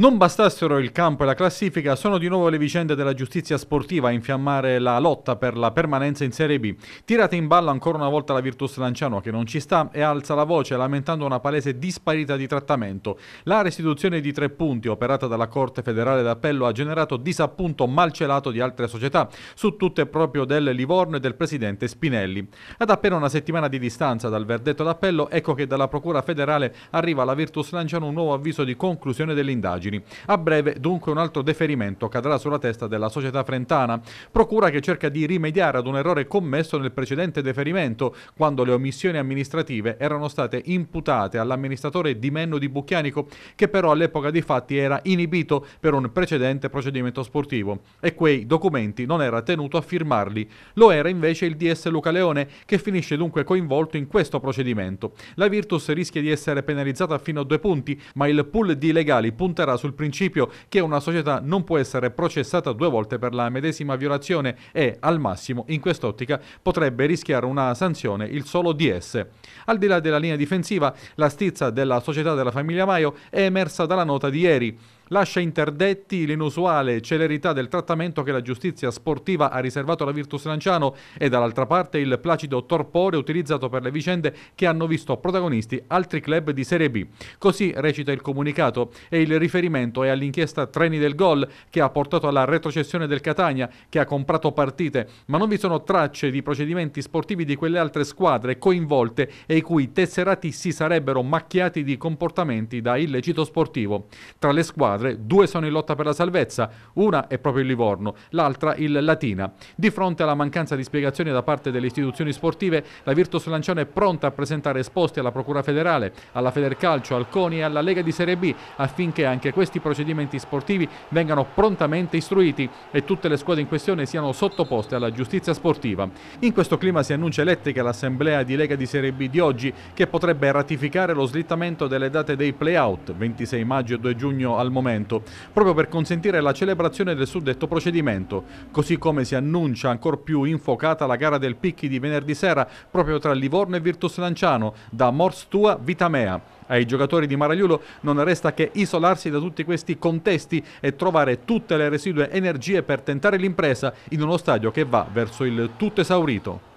Non bastassero il campo e la classifica, sono di nuovo le vicende della giustizia sportiva a infiammare la lotta per la permanenza in Serie B. Tirate in ballo ancora una volta la Virtus Lanciano che non ci sta e alza la voce lamentando una palese disparità di trattamento. La restituzione di tre punti operata dalla Corte federale d'appello ha generato disappunto malcelato di altre società, su tutte proprio del Livorno e del presidente Spinelli. Ad appena una settimana di distanza dal verdetto d'appello, ecco che dalla Procura federale arriva alla Virtus Lanciano un nuovo avviso di conclusione dell'indagine origini. A breve, dunque, un altro deferimento cadrà sulla testa della società frentana, procura che cerca di rimediare ad un errore commesso nel precedente deferimento, quando le omissioni amministrative erano state imputate all'amministratore Di Menno di Bucchianico, che però all'epoca dei fatti era inibito per un precedente procedimento sportivo e quei documenti non era tenuto a firmarli. Lo era invece il DS Luca Leone, che finisce dunque coinvolto in questo procedimento. La Virtus rischia di essere penalizzata fino a due punti, ma il pool di legali punterà era sul principio che una società non può essere processata due volte per la medesima violazione e, al massimo, in quest'ottica potrebbe rischiare una sanzione il solo DS. Al di là della linea difensiva, la stizza della società della famiglia Maio è emersa dalla nota di ieri lascia interdetti l'inusuale celerità del trattamento che la giustizia sportiva ha riservato alla Virtus Lanciano e dall'altra parte il placido torpore utilizzato per le vicende che hanno visto protagonisti altri club di Serie B. Così recita il comunicato e il riferimento è all'inchiesta Treni del Gol che ha portato alla retrocessione del Catania che ha comprato partite, ma non vi sono tracce di procedimenti sportivi di quelle altre squadre coinvolte e i cui tesserati si sarebbero macchiati di comportamenti da illecito sportivo. Tra le squadre squadre, due sono in lotta per la salvezza, una è proprio il Livorno, l'altra il Latina. Di fronte alla mancanza di spiegazioni da parte delle istituzioni sportive, la Virtus Lancione è pronta a presentare esposti alla Procura federale, alla Federcalcio, al CONI e alla Lega di Serie B affinché anche questi procedimenti sportivi vengano prontamente istruiti e tutte le squadre in questione siano sottoposte alla giustizia sportiva. In questo clima si annuncia elettrica l'assemblea di Lega di Serie B di oggi che potrebbe ratificare lo slittamento delle date dei playout 26 maggio e 2 giugno al momento momento, proprio per consentire la celebrazione del suddetto procedimento, così come si annuncia ancor più infocata la gara del Picchi di venerdì sera proprio tra Livorno e Virtus Lanciano, da Mors Tua Vitamea. Ai giocatori di Maragliulo non resta che isolarsi da tutti questi contesti e trovare tutte le residue energie per tentare l'impresa in uno stadio che va verso il tutto esaurito.